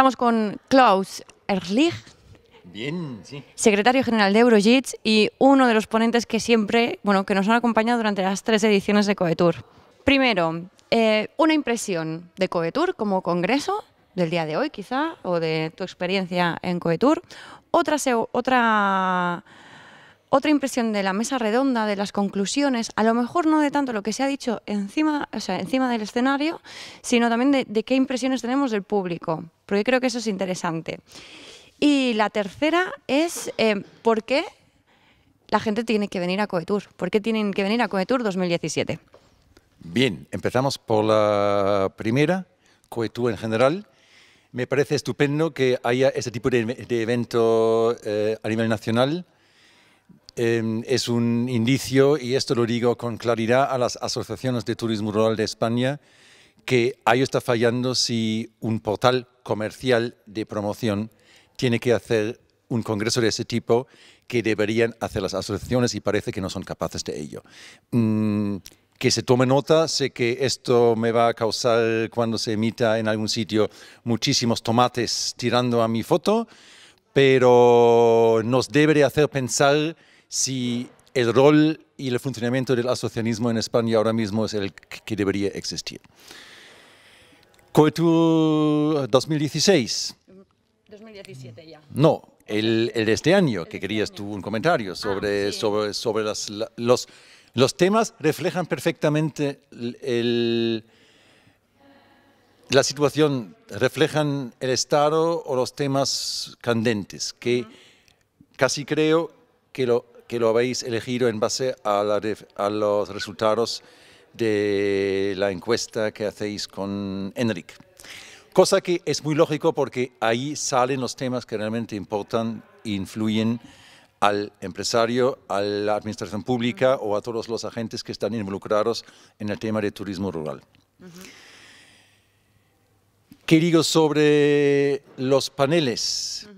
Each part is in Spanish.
Estamos con Klaus Erlich. Secretario General de Eurojits y uno de los ponentes que siempre, bueno, que nos han acompañado durante las tres ediciones de Coetur. Primero, eh, una impresión de Coetur como congreso del día de hoy, quizá, o de tu experiencia en Coetur. Otra, otra otra impresión de la mesa redonda, de las conclusiones, a lo mejor no de tanto lo que se ha dicho encima, o sea, encima del escenario, sino también de, qué impresiones tenemos del público, porque creo que eso es interesante. Y la tercera es eh, por qué la gente tiene que venir a Coetur, por qué tienen que venir a Coetur 2017. Bien, empezamos por la primera, Coetur en general. Me parece estupendo que haya este tipo de, evento eh, a nivel nacional Em, es un indicio, y esto lo digo con claridad a las asociaciones de turismo rural de España, que ahí está fallando si un portal comercial de promoción tiene que hacer un congreso de ese tipo que deberían hacer las asociaciones y parece que no son capaces de ello. Mm, que se tome nota, sé que esto me va a causar cuando se emita en algún sitio muchísimos tomates tirando a mi foto, pero nos debe hacer pensar si el rol y el funcionamiento del asocianismo en España ahora mismo es el que debería existir. tu 2016. 2017 ya. No, el, de este año, que querías tú un comentario sobre, ah, sobre, los, los temas reflejan perfectamente el, la situación, reflejan el estado o los temas candentes, que casi creo que lo que lo habéis elegido en base a, los resultados de la encuesta que hacéis con Enric. Cosa que es muy lógico porque ahí salen los temas que realmente importan e influyen al empresario, a la administración pública o a todos los agentes que están involucrados en el tema de turismo rural. ¿Qué digo sobre los paneles?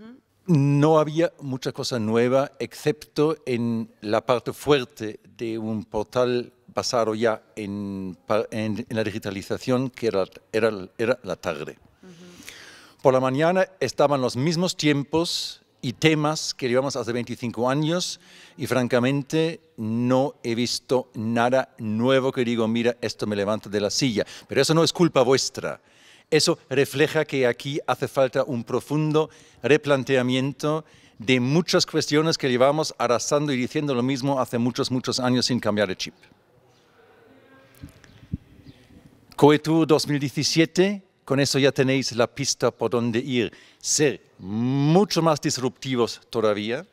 no había mucha cosa nueva, excepto en la parte fuerte de un portal basado ya en, la digitalización, que era, la tarde. Por la mañana estaban los mismos tiempos y temas que llevamos hace 25 años y francamente no he visto nada nuevo que digo, mira, esto me levanta de la silla. Pero eso no es culpa vuestra. Eso refleja que aquí hace falta un profundo replanteamiento de muchas cuestiones que llevamos arrasando y diciendo lo mismo hace muchos, muchos años sin cambiar de chip. COETUR 2017, con eso ya tenéis la pista por donde ir. Ser mucho más disruptivos todavía.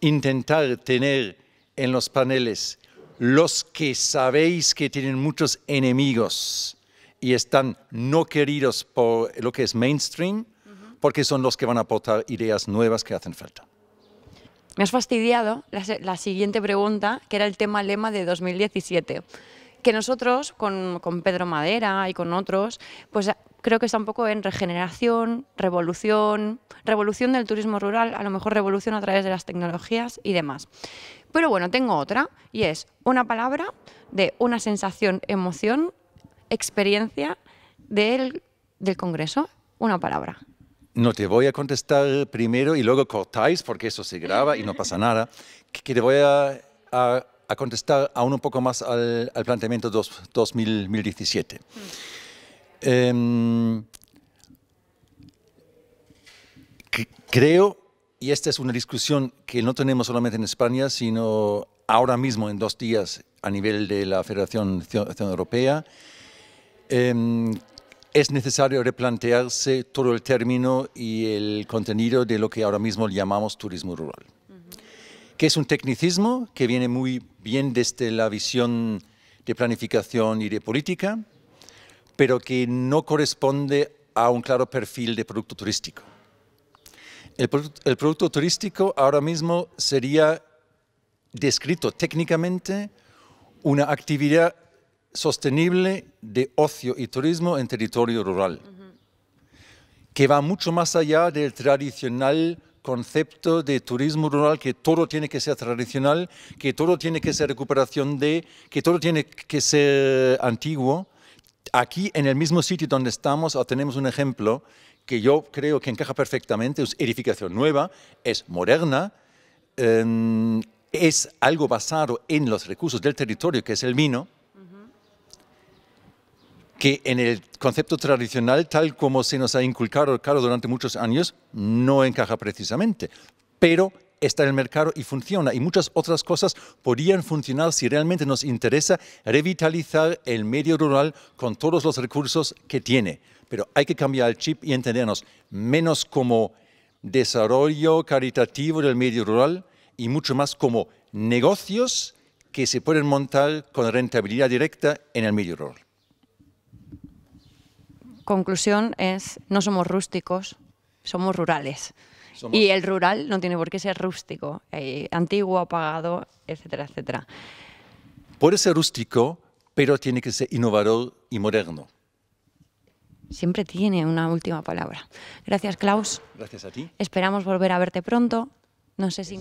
Intentar tener en los paneles los que sabéis que tienen muchos enemigos y están no queridos por lo que es mainstream, porque son los que van a aportar ideas nuevas que hacen falta. Me has fastidiado la, siguiente pregunta, que era el tema lema de 2017, que nosotros con, con Pedro Madera y con otros, pues creo que está un poco en regeneración, revolución, revolución del turismo rural, a lo mejor revolución a través de las tecnologías y demás. Pero bueno, tengo otra y es una palabra de una sensación, emoción experiencia del, del Congreso? Una palabra. No te voy a contestar primero y luego cortáis porque eso se graba y no pasa nada. Que te voy a, a, contestar aún un poco más al, planteamiento 2017. Em, creo, y esta es una discusión que no tenemos solamente en España, sino ahora mismo en dos días a nivel de la Federación Europea, Em, es necesario replantearse todo el término y el contenido de lo que ahora mismo llamamos turismo rural, que es un tecnicismo que viene muy bien desde la visión de planificación y de política, pero que no corresponde a un claro perfil de producto turístico. El, el producto turístico ahora mismo sería descrito técnicamente una actividad sostenible de ocio y turismo en territorio rural, que va mucho más allá del tradicional concepto de turismo rural, que todo tiene que ser tradicional, que todo tiene que ser recuperación de, que todo tiene que ser antiguo. Aquí, en el mismo sitio donde estamos, tenemos un ejemplo que yo creo que encaja perfectamente, es edificación nueva, es moderna, em, es algo basado en los recursos del territorio, que es el vino, que en el concepto tradicional, tal como se nos ha inculcado el claro, durante muchos años, no encaja precisamente. Pero está en el mercado y funciona. Y muchas otras cosas podrían funcionar si realmente nos interesa revitalizar el medio rural con todos los recursos que tiene. Pero hay que cambiar el chip y entendernos menos como desarrollo caritativo del medio rural y mucho más como negocios que se pueden montar con rentabilidad directa en el medio rural conclusión es, no somos rústicos, somos rurales. Y el rural no tiene por qué ser rústico, eh, antiguo, apagado, etcétera, etcétera. Puede ser rústico, pero tiene que ser innovador y moderno. Siempre tiene una última palabra. Gracias, Klaus. Gracias a ti. Esperamos volver a verte pronto. No sé si...